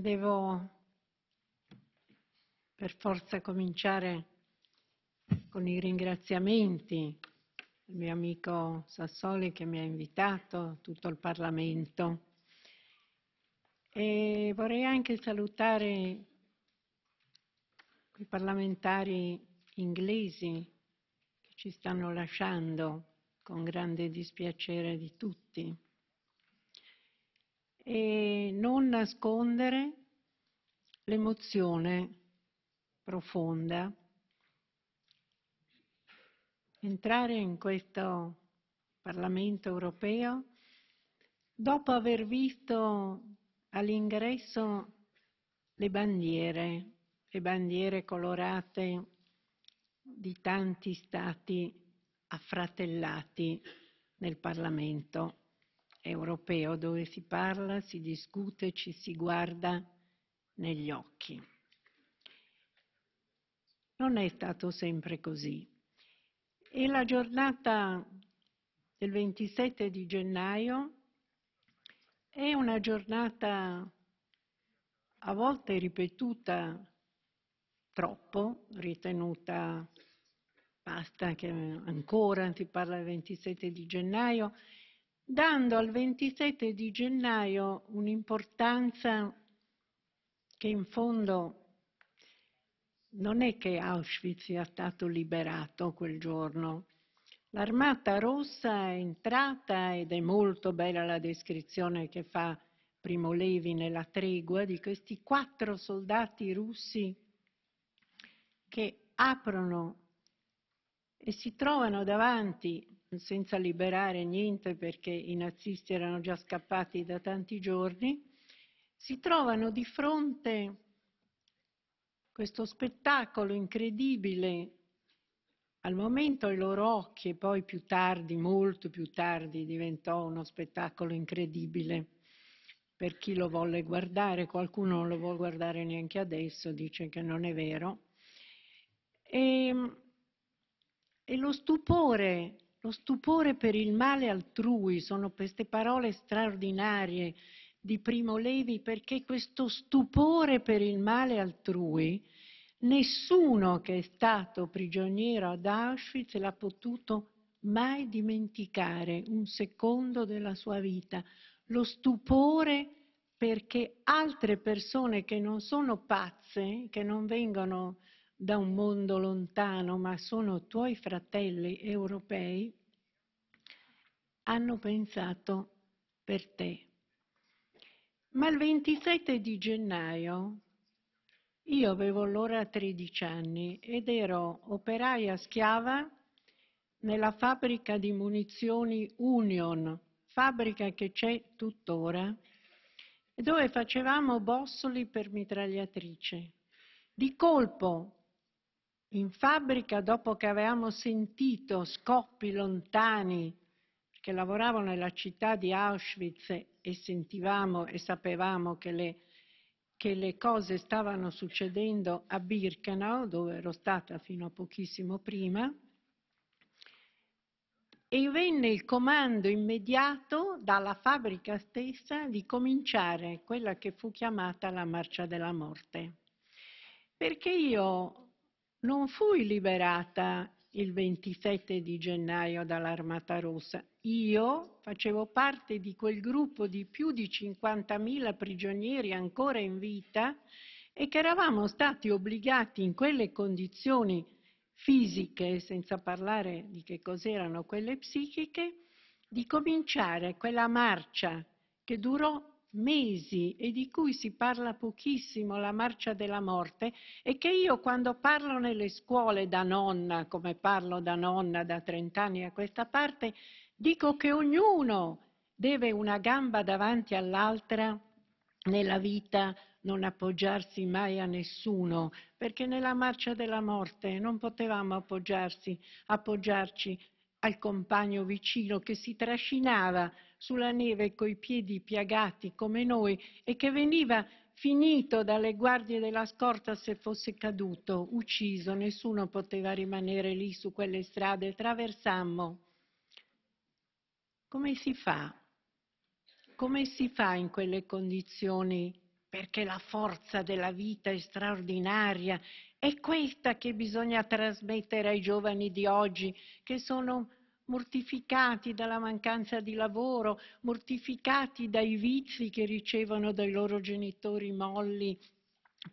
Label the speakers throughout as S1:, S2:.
S1: devo per forza cominciare con i ringraziamenti al mio amico Sassoli che mi ha invitato, tutto il Parlamento. E vorrei anche salutare i parlamentari inglesi che ci stanno lasciando con grande dispiacere di tutti e non nascondere l'emozione profonda. Entrare in questo Parlamento europeo dopo aver visto all'ingresso le bandiere, le bandiere colorate di tanti stati affratellati nel Parlamento europeo dove si parla, si discute, ci si guarda negli occhi. Non è stato sempre così. E la giornata del 27 di gennaio è una giornata a volte ripetuta troppo, ritenuta basta che ancora si parla del 27 di gennaio dando al 27 di gennaio un'importanza che in fondo non è che Auschwitz sia stato liberato quel giorno. L'Armata Rossa è entrata ed è molto bella la descrizione che fa Primo Levi nella tregua di questi quattro soldati russi che aprono e si trovano davanti senza liberare niente perché i nazisti erano già scappati da tanti giorni, si trovano di fronte questo spettacolo incredibile. Al momento ai loro occhi e poi più tardi, molto più tardi, diventò uno spettacolo incredibile per chi lo volle guardare, qualcuno non lo vuole guardare neanche adesso, dice che non è vero. E, ehm, e lo stupore lo stupore per il male altrui sono queste parole straordinarie di Primo Levi perché questo stupore per il male altrui nessuno che è stato prigioniero ad Auschwitz l'ha potuto mai dimenticare un secondo della sua vita. Lo stupore perché altre persone che non sono pazze, che non vengono da un mondo lontano, ma sono tuoi fratelli europei, hanno pensato per te. Ma il 27 di gennaio io avevo allora 13 anni ed ero operaia schiava nella fabbrica di munizioni Union, fabbrica che c'è tuttora, dove facevamo bossoli per mitragliatrice. Di colpo in fabbrica dopo che avevamo sentito scoppi lontani, che lavoravo nella città di Auschwitz e sentivamo e sapevamo che le, che le cose stavano succedendo a Birkenau, dove ero stata fino a pochissimo prima, e venne il comando immediato dalla fabbrica stessa di cominciare quella che fu chiamata la marcia della morte. Perché io non fui liberata il 27 di gennaio dall'Armata Rossa. Io facevo parte di quel gruppo di più di 50.000 prigionieri ancora in vita e che eravamo stati obbligati in quelle condizioni fisiche, senza parlare di che cos'erano quelle psichiche, di cominciare quella marcia che durò mesi e di cui si parla pochissimo, la marcia della morte, e che io quando parlo nelle scuole da nonna, come parlo da nonna da 30 anni a questa parte, dico che ognuno deve una gamba davanti all'altra nella vita non appoggiarsi mai a nessuno, perché nella marcia della morte non potevamo appoggiarsi, appoggiarci al compagno vicino che si trascinava sulla neve coi piedi piagati come noi e che veniva finito dalle guardie della scorta se fosse caduto, ucciso, nessuno poteva rimanere lì su quelle strade, traversammo. Come si fa? Come si fa in quelle condizioni? Perché la forza della vita è straordinaria, è questa che bisogna trasmettere ai giovani di oggi, che sono mortificati dalla mancanza di lavoro, mortificati dai vizi che ricevono dai loro genitori molli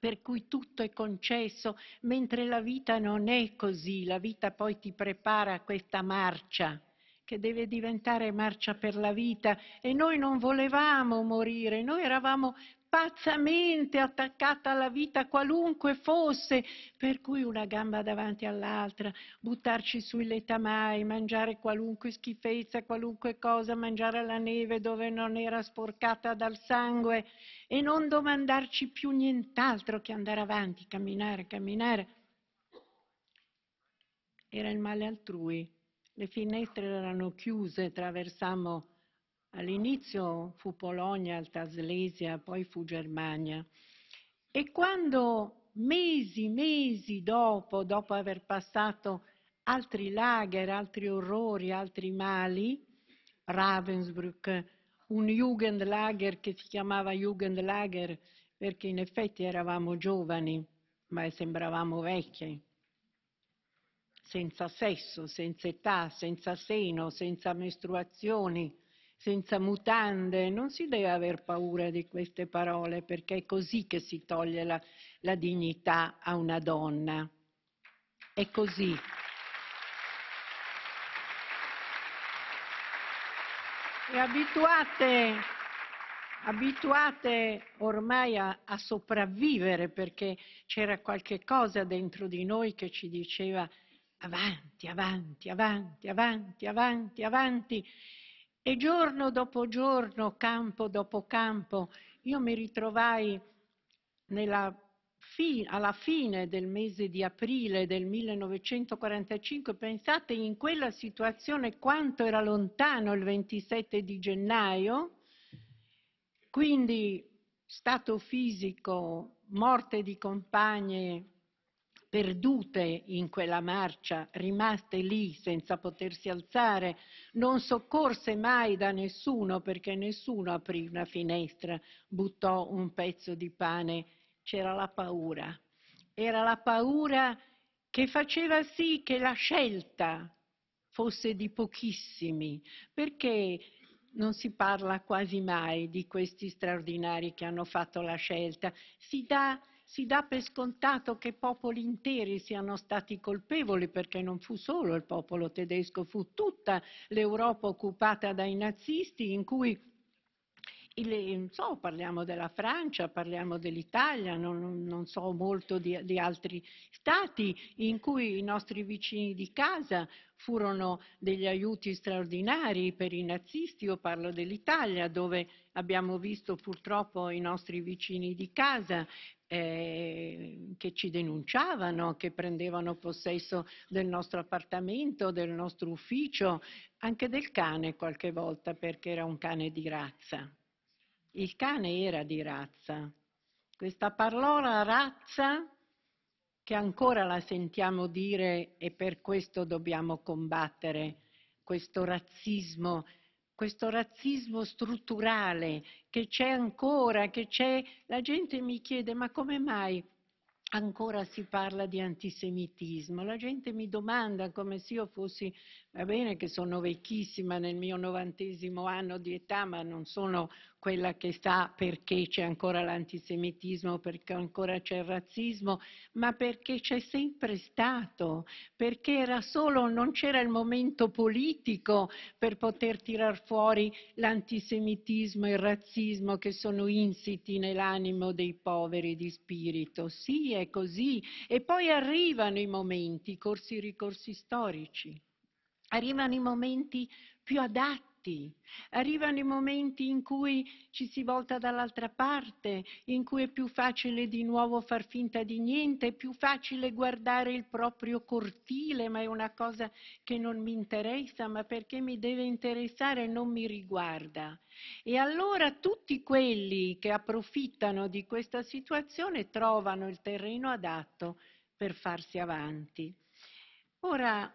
S1: per cui tutto è concesso, mentre la vita non è così, la vita poi ti prepara a questa marcia che deve diventare marcia per la vita e noi non volevamo morire, noi eravamo pazzamente attaccata alla vita qualunque fosse, per cui una gamba davanti all'altra, buttarci sui letamai, mangiare qualunque schifezza, qualunque cosa, mangiare la neve dove non era sporcata dal sangue e non domandarci più nient'altro che andare avanti, camminare, camminare. Era il male altrui. Le finestre erano chiuse, attraversammo All'inizio fu Polonia, Alta Slesia, poi fu Germania. E quando mesi, mesi dopo, dopo aver passato altri lager, altri orrori, altri mali, Ravensbrück, un Jugendlager che si chiamava Jugendlager perché in effetti eravamo giovani, ma sembravamo vecchi, senza sesso, senza età, senza seno, senza mestruazioni, senza mutande, non si deve aver paura di queste parole perché è così che si toglie la, la dignità a una donna. È così. E abituate, abituate ormai a, a, sopravvivere perché c'era qualche cosa dentro di noi che ci diceva avanti, avanti, avanti, avanti, avanti, avanti e giorno dopo giorno, campo dopo campo, io mi ritrovai fi alla fine del mese di aprile del 1945, pensate in quella situazione quanto era lontano il 27 di gennaio, quindi stato fisico, morte di compagne, perdute in quella marcia, rimaste lì senza potersi alzare, non soccorse mai da nessuno perché nessuno aprì una finestra, buttò un pezzo di pane, c'era la paura. Era la paura che faceva sì che la scelta fosse di pochissimi, perché non si parla quasi mai di questi straordinari che hanno fatto la scelta. Si dà, si dà, per scontato che popoli interi siano stati colpevoli, perché non fu solo il popolo tedesco, fu tutta l'Europa occupata dai nazisti in cui il, so, parliamo della Francia, parliamo dell'Italia, non, non, so molto di, di altri stati in cui i nostri vicini di casa furono degli aiuti straordinari per i nazisti, io parlo dell'Italia dove abbiamo visto purtroppo i nostri vicini di casa eh, che ci denunciavano, che prendevano possesso del nostro appartamento, del nostro ufficio, anche del cane qualche volta perché era un cane di razza. Il cane era di razza. Questa parola razza che ancora la sentiamo dire e per questo dobbiamo combattere questo razzismo, questo razzismo strutturale che c'è ancora, che c'è. La gente mi chiede ma come mai ancora si parla di antisemitismo? La gente mi domanda come se io fossi Va bene che sono vecchissima nel mio novantesimo anno di età, ma non sono quella che sa perché c'è ancora l'antisemitismo, perché ancora c'è il razzismo, ma perché c'è sempre stato, perché era solo, non c'era il momento politico per poter tirar fuori l'antisemitismo e il razzismo che sono insiti nell'animo dei poveri di spirito. Sì, è così. E poi arrivano i momenti, i corsi ricorsi storici arrivano i momenti più adatti, arrivano i momenti in cui ci si volta dall'altra parte, in cui è più facile di nuovo far finta di niente, è più facile guardare il proprio cortile, ma è una cosa che non mi interessa, ma perché mi deve interessare non mi riguarda. E allora tutti quelli che approfittano di questa situazione trovano il terreno adatto per farsi avanti. Ora,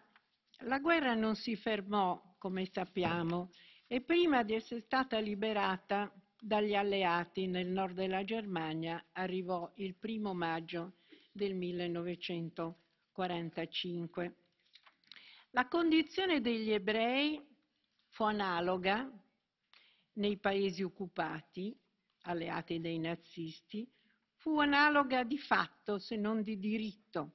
S1: la guerra non si fermò, come sappiamo, e prima di essere stata liberata dagli alleati nel nord della Germania arrivò il primo maggio del 1945. La condizione degli ebrei fu analoga nei paesi occupati, alleati dei nazisti, fu analoga di fatto se non di diritto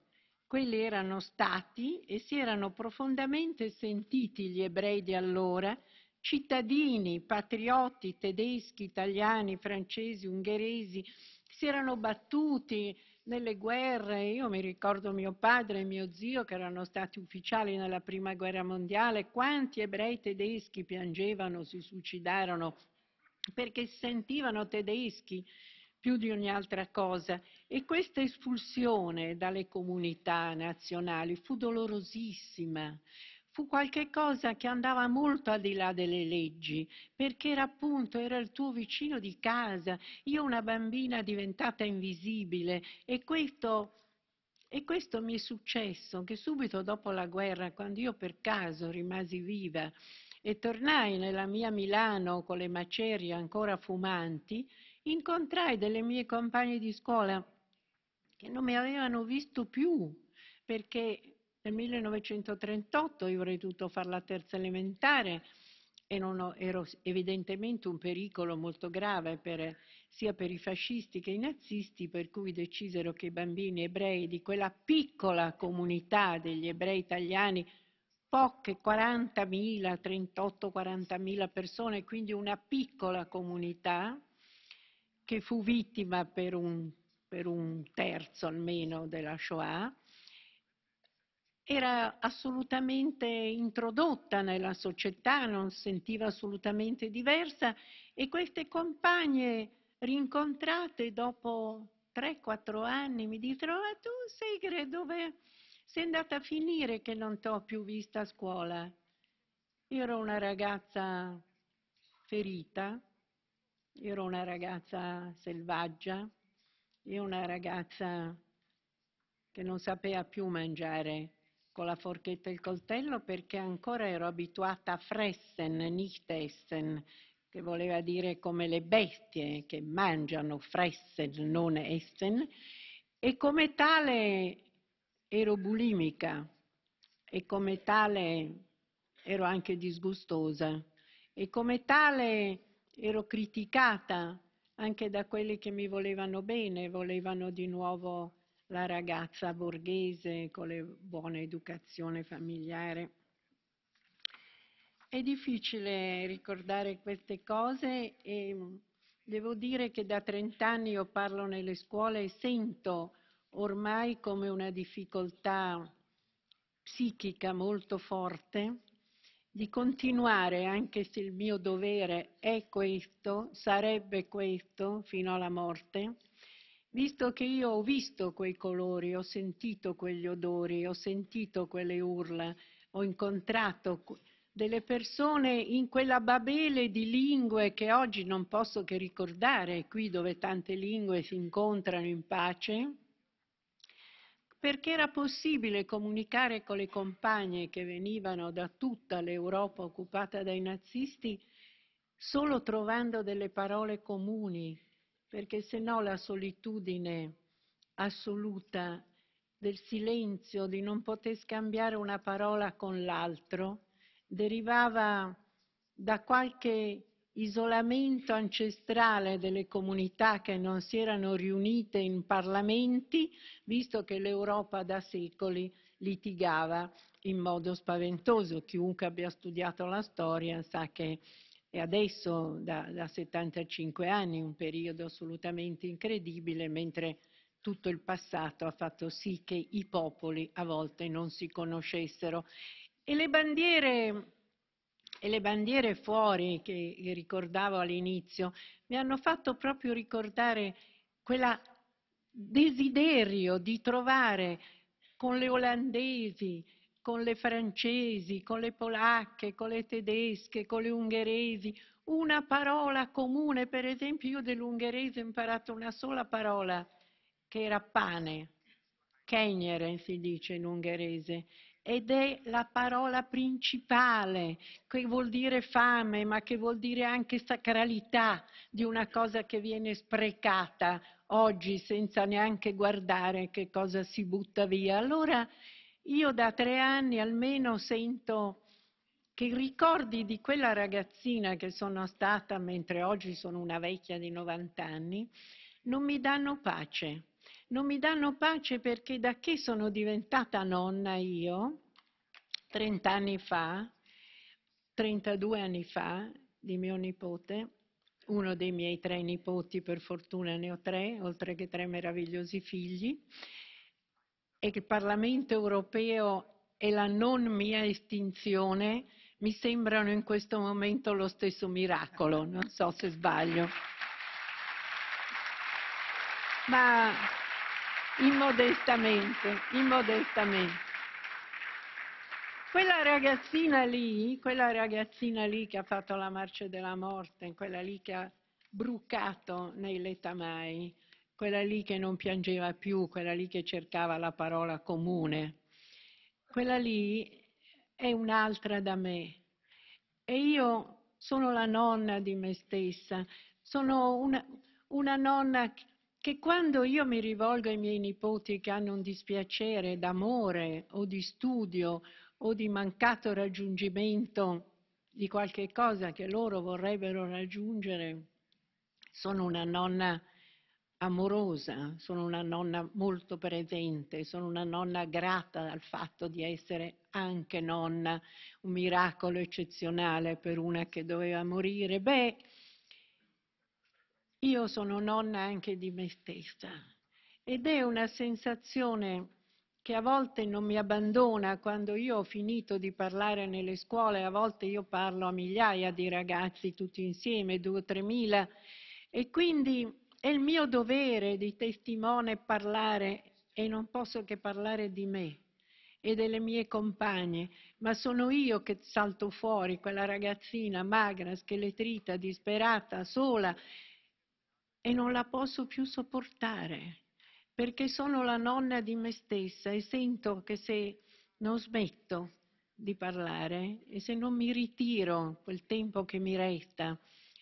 S1: quelli erano stati e si erano profondamente sentiti gli ebrei di allora, cittadini, patrioti tedeschi, italiani, francesi, ungheresi, si erano battuti nelle guerre. Io mi ricordo mio padre e mio zio che erano stati ufficiali nella prima guerra mondiale, quanti ebrei tedeschi piangevano, si suicidarono perché si sentivano tedeschi più di ogni altra cosa e questa espulsione dalle comunità nazionali fu dolorosissima, fu qualcosa che andava molto al di là delle leggi, perché era appunto era il tuo vicino di casa, io una bambina diventata invisibile e questo, e questo mi è successo che subito dopo la guerra, quando io per caso rimasi viva e tornai nella mia Milano con le macerie ancora fumanti, incontrai delle mie compagne di scuola che non mi avevano visto più perché nel 1938 io avrei dovuto fare la terza elementare e ho, ero evidentemente un pericolo molto grave per, sia per i fascisti che i nazisti, per cui decisero che i bambini ebrei di quella piccola comunità degli ebrei italiani, poche 40.000, 38-40.000 persone, quindi una piccola comunità, che fu vittima per un, per un terzo almeno della Shoah, era assolutamente introdotta nella società, non sentiva assolutamente diversa e queste compagne rincontrate dopo 3-4 anni mi dicono ma tu Segre dove sei andata a finire che non ti ho più vista a scuola? Io ero una ragazza ferita, io ero una ragazza selvaggia, io una ragazza che non sapeva più mangiare con la forchetta e il coltello perché ancora ero abituata a fressen, nicht essen, che voleva dire come le bestie che mangiano, fressen, non essen, e come tale ero bulimica e come tale ero anche disgustosa e come tale ero criticata anche da quelli che mi volevano bene, volevano di nuovo la ragazza borghese con la buona educazione familiare. È difficile ricordare queste cose e devo dire che da 30 anni io parlo nelle scuole e sento ormai come una difficoltà psichica molto forte di continuare, anche se il mio dovere è questo, sarebbe questo fino alla morte, visto che io ho visto quei colori, ho sentito quegli odori, ho sentito quelle urla, ho incontrato delle persone in quella babele di lingue che oggi non posso che ricordare, qui dove tante lingue si incontrano in pace, perché era possibile comunicare con le compagne che venivano da tutta l'Europa occupata dai nazisti solo trovando delle parole comuni, perché se no la solitudine assoluta del silenzio, di non poter scambiare una parola con l'altro, derivava da qualche isolamento ancestrale delle comunità che non si erano riunite in parlamenti, visto che l'Europa da secoli litigava in modo spaventoso. Chiunque abbia studiato la storia sa che è adesso, da, da 75 anni, un periodo assolutamente incredibile, mentre tutto il passato ha fatto sì che i popoli a volte non si conoscessero. E le bandiere e le bandiere fuori che ricordavo all'inizio mi hanno fatto proprio ricordare quel desiderio di trovare con le olandesi, con le francesi, con le polacche, con le tedesche, con le ungheresi, una parola comune. Per esempio io dell'ungherese ho imparato una sola parola, che era pane, kenyere si dice in ungherese, ed è la parola principale che vuol dire fame, ma che vuol dire anche sacralità di una cosa che viene sprecata oggi senza neanche guardare che cosa si butta via. Allora io da tre anni almeno sento che i ricordi di quella ragazzina che sono stata, mentre oggi sono una vecchia di 90 anni, non mi danno pace non mi danno pace perché da che sono diventata nonna io, 30 anni fa, 32 anni fa, di mio nipote, uno dei miei tre nipoti, per fortuna ne ho tre, oltre che tre meravigliosi figli, e che il Parlamento europeo e la non mia estinzione mi sembrano in questo momento lo stesso miracolo, non so se sbaglio. Ma immodestamente. immodestamente. Quella ragazzina lì, quella ragazzina lì che ha fatto la marcia della morte, quella lì che ha brucato nei letamai, quella lì che non piangeva più, quella lì che cercava la parola comune, quella lì è un'altra da me. E io sono la nonna di me stessa, sono una, una nonna che quando io mi rivolgo ai miei nipoti che hanno un dispiacere d'amore o di studio o di mancato raggiungimento di qualche cosa che loro vorrebbero raggiungere, sono una nonna amorosa, sono una nonna molto presente, sono una nonna grata al fatto di essere anche nonna, un miracolo eccezionale per una che doveva morire. Beh, io sono nonna anche di me stessa ed è una sensazione che a volte non mi abbandona quando io ho finito di parlare nelle scuole, a volte io parlo a migliaia di ragazzi tutti insieme, 2-3 mila, e quindi è il mio dovere di testimone parlare e non posso che parlare di me e delle mie compagne, ma sono io che salto fuori, quella ragazzina magra, scheletrita, disperata, sola, e non la posso più sopportare perché sono la nonna di me stessa e sento che se non smetto di parlare e se non mi ritiro quel tempo che mi resta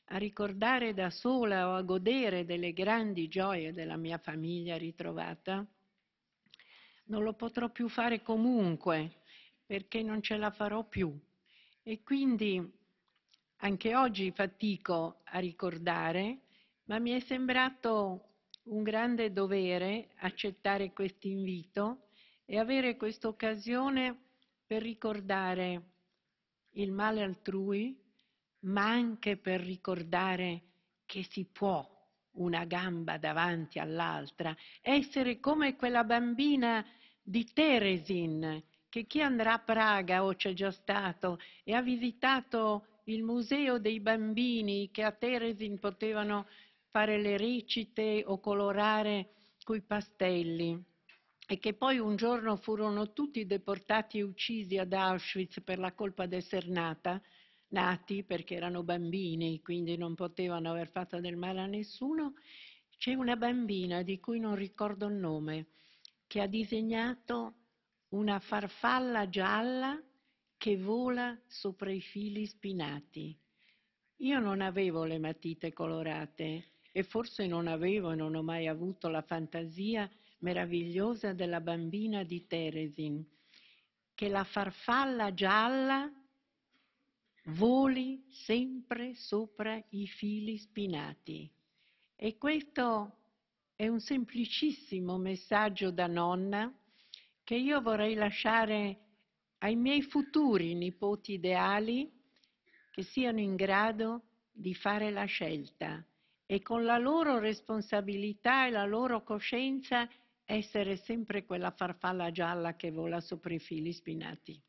S1: a ricordare da sola o a godere delle grandi gioie della mia famiglia ritrovata, non lo potrò più fare comunque perché non ce la farò più. E quindi anche oggi fatico a ricordare ma mi è sembrato un grande dovere accettare questo invito e avere questa occasione per ricordare il male altrui, ma anche per ricordare che si può una gamba davanti all'altra, essere come quella bambina di Teresin, che chi andrà a Praga o oh, c'è già stato e ha visitato il museo dei bambini che a Teresin potevano fare le ricite o colorare coi pastelli e che poi un giorno furono tutti deportati e uccisi ad Auschwitz per la colpa di essere nata, nati perché erano bambini, quindi non potevano aver fatto del male a nessuno, c'è una bambina di cui non ricordo il nome che ha disegnato una farfalla gialla che vola sopra i fili spinati. Io non avevo le matite colorate, e forse non avevo e non ho mai avuto la fantasia meravigliosa della bambina di Teresin, che la farfalla gialla voli sempre sopra i fili spinati. E questo è un semplicissimo messaggio da nonna che io vorrei lasciare ai miei futuri nipoti ideali che siano in grado di fare la scelta e con la loro responsabilità e la loro coscienza essere sempre quella farfalla gialla che vola sopra i fili spinati.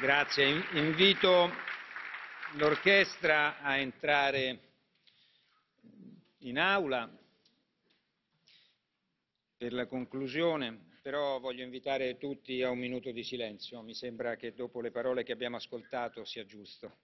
S1: Grazie. Invito l'orchestra a entrare in aula per la conclusione, però voglio invitare tutti a un minuto di silenzio. Mi sembra che dopo le parole che abbiamo ascoltato sia giusto.